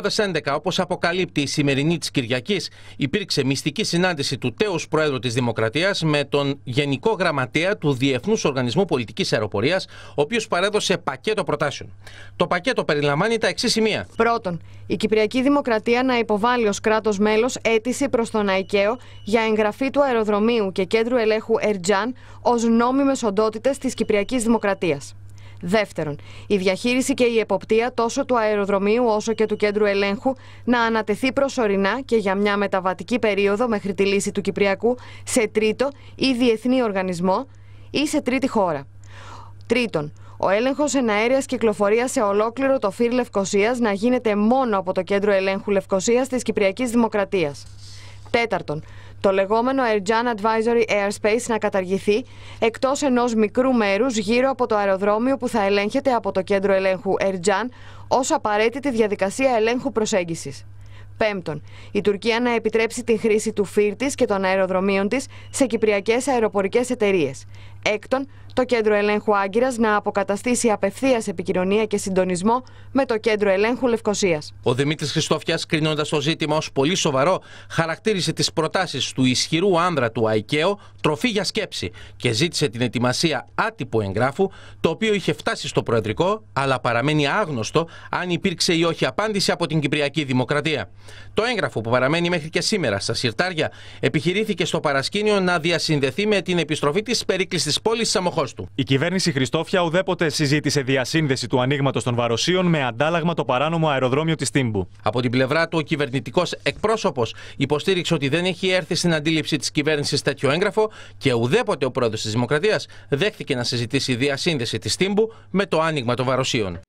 2011, όπως αποκαλύπτει η σημερινή της Κυριακής, υπήρξε μυστική συνάντηση του τέους Προέδρου της Δημοκρατίας με τον Γενικό Γραμματέα του Διεθνούς Οργανισμού Πολιτικής Αεροπορίας, ο οποίος παρέδωσε πακέτο προτάσεων. Το πακέτο περιλαμβάνει τα εξής σημεία. Πρώτον, η Κυπριακή Δημοκρατία να υποβάλει ως κράτος μέλος αίτηση προς τον ΑΕΚΕΟ για εγγραφή του αεροδρομίου και κέντρου ελέγχου Ερτζάν ως νόμιμες οντότητες της Κυπριακής Δημοκρατίας. Δεύτερον, η διαχείριση και η εποπτεία τόσο του αεροδρομίου όσο και του κέντρου ελέγχου να ανατεθεί προσωρινά και για μια μεταβατική περίοδο μέχρι τη λύση του Κυπριακού σε τρίτο ή διεθνή οργανισμό ή σε τρίτη χώρα. Τρίτον, ο έλεγχος εναέρεια κυκλοφορίας σε ολόκληρο το φύρ Λευκοσίας να γίνεται μόνο από το κέντρο ελέγχου Λευκοσίας της Κυπριακής Δημοκρατίας. Τέταρτον, το λεγόμενο Erjan Advisory Airspace να καταργηθεί εκτός ενός μικρού μέρους γύρω από το αεροδρόμιο που θα ελέγχεται από το κέντρο ελέγχου Erjan ως απαραίτητη διαδικασία ελέγχου προσέγγισης. Πέμπτον, η Τουρκία να επιτρέψει τη χρήση του φύρτη και των αεροδρομίων της σε κυπριακές αεροπορικές εταιρείες. Έκτον, το Κέντρο Ελέγχου Άγκυρας να αποκαταστήσει απευθείας επικοινωνία και συντονισμό με το Κέντρο Ελέγχου Λευκοσίας. Ο Δημήτρης Χριστόφιας, κρίνοντας το ζήτημα ως πολύ σοβαρό, χαρακτήρισε τις προτάσεις του ισχυρού άνδρα του ΑΙΚΕΟ τροφή για σκέψη και ζήτησε την ετοιμασία άτυπου εγγράφου, το οποίο είχε φτάσει στο Προεδρικό, αλλά παραμένει άγνωστο αν υπήρξε ή όχι απάντηση από την Κυπριακή Δημοκρατία. Το έγγραφο που παραμένει μέχρι και σήμερα στα Συρτάρια επιχειρήθηκε στο παρασκήνιο να διασυνδεθεί με την επιστροφή της περίκλησης της πόλης του. Η κυβέρνηση Χριστόφια ουδέποτε συζήτησε διασύνδεση του ανοίγματος των βαροσίων με αντάλλαγμα το παράνομο αεροδρόμιο της Τύμπου. Από την πλευρά του, ο κυβερνητικός εκπρόσωπος υποστήριξε ότι δεν έχει έρθει στην αντίληψη της κυβέρνησης τέτοιο έγγραφο και ουδέποτε ο πρόεδρος της Δημοκρατίας δέχθηκε να συζητήσει διασύνδεση της Τύμπου με το άνοιγμα των βαροσίων.